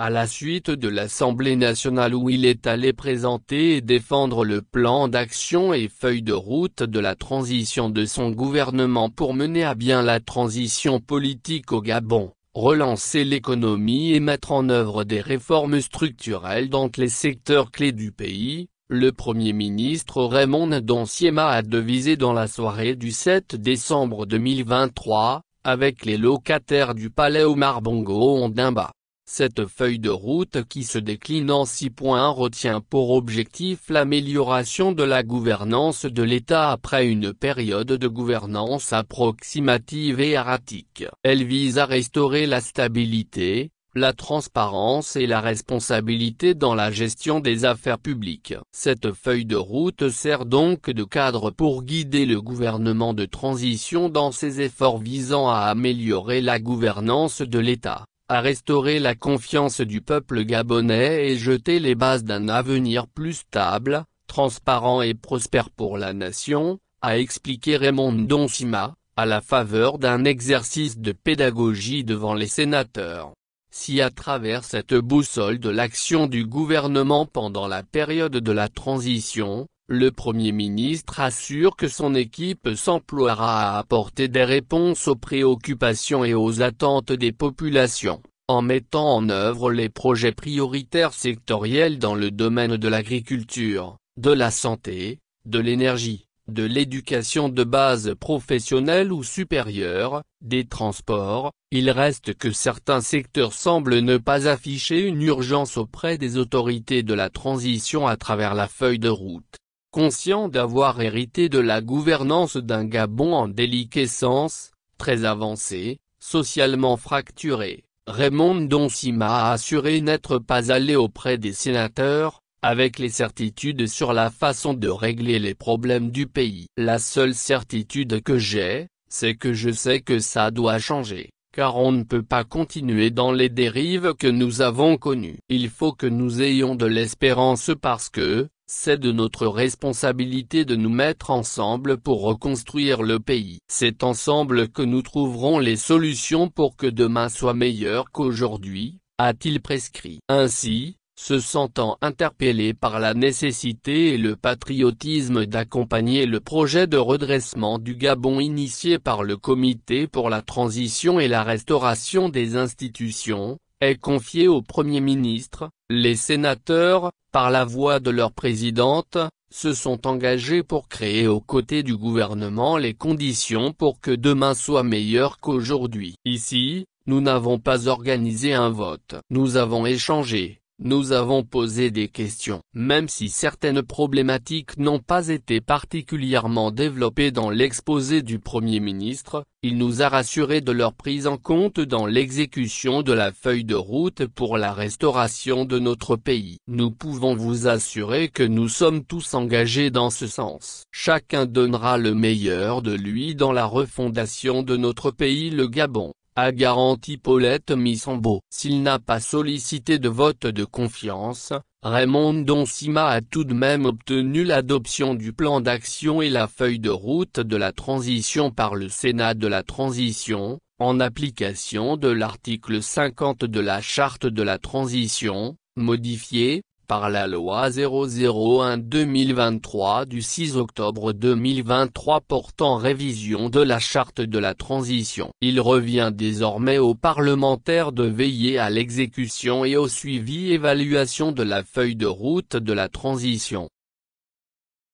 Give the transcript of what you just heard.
à la suite de l'Assemblée nationale où il est allé présenter et défendre le plan d'action et feuille de route de la transition de son gouvernement pour mener à bien la transition politique au Gabon, relancer l'économie et mettre en œuvre des réformes structurelles dans les secteurs clés du pays, le Premier ministre Raymond Ndonsiema a devisé dans la soirée du 7 décembre 2023, avec les locataires du palais Omar Bongo Ondimba. Cette feuille de route qui se décline en six points retient pour objectif l'amélioration de la gouvernance de l'État après une période de gouvernance approximative et erratique. Elle vise à restaurer la stabilité, la transparence et la responsabilité dans la gestion des affaires publiques. Cette feuille de route sert donc de cadre pour guider le gouvernement de transition dans ses efforts visant à améliorer la gouvernance de l'État à restaurer la confiance du peuple gabonais et jeter les bases d'un avenir plus stable, transparent et prospère pour la nation, a expliqué Raymond Doncima à la faveur d'un exercice de pédagogie devant les sénateurs. Si à travers cette boussole de l'action du gouvernement pendant la période de la transition, le Premier ministre assure que son équipe s'emploiera à apporter des réponses aux préoccupations et aux attentes des populations, en mettant en œuvre les projets prioritaires sectoriels dans le domaine de l'agriculture, de la santé, de l'énergie, de l'éducation de base professionnelle ou supérieure, des transports, il reste que certains secteurs semblent ne pas afficher une urgence auprès des autorités de la transition à travers la feuille de route. Conscient d'avoir hérité de la gouvernance d'un Gabon en déliquescence, très avancé, socialement fracturé, Raymond Doncima a assuré n'être pas allé auprès des sénateurs, avec les certitudes sur la façon de régler les problèmes du pays. La seule certitude que j'ai, c'est que je sais que ça doit changer, car on ne peut pas continuer dans les dérives que nous avons connues. Il faut que nous ayons de l'espérance parce que, c'est de notre responsabilité de nous mettre ensemble pour reconstruire le pays. C'est ensemble que nous trouverons les solutions pour que demain soit meilleur qu'aujourd'hui, a-t-il prescrit. Ainsi, se sentant interpellé par la nécessité et le patriotisme d'accompagner le projet de redressement du Gabon initié par le Comité pour la transition et la restauration des institutions, est confié au Premier ministre, les sénateurs, par la voix de leur présidente, se sont engagés pour créer aux côtés du gouvernement les conditions pour que demain soit meilleur qu'aujourd'hui. Ici, nous n'avons pas organisé un vote. Nous avons échangé, nous avons posé des questions. Même si certaines problématiques n'ont pas été particulièrement développées dans l'exposé du Premier ministre, il nous a rassurés de leur prise en compte dans l'exécution de la feuille de route pour la restauration de notre pays. Nous pouvons vous assurer que nous sommes tous engagés dans ce sens. Chacun donnera le meilleur de lui dans la refondation de notre pays le Gabon a garanti Paulette Missambo. S'il n'a pas sollicité de vote de confiance, Raymond Doncima a tout de même obtenu l'adoption du plan d'action et la feuille de route de la transition par le Sénat de la transition, en application de l'article 50 de la Charte de la transition, modifiée, par la loi 001-2023 du 6 octobre 2023 portant révision de la charte de la transition. Il revient désormais aux parlementaires de veiller à l'exécution et au suivi évaluation de la feuille de route de la transition.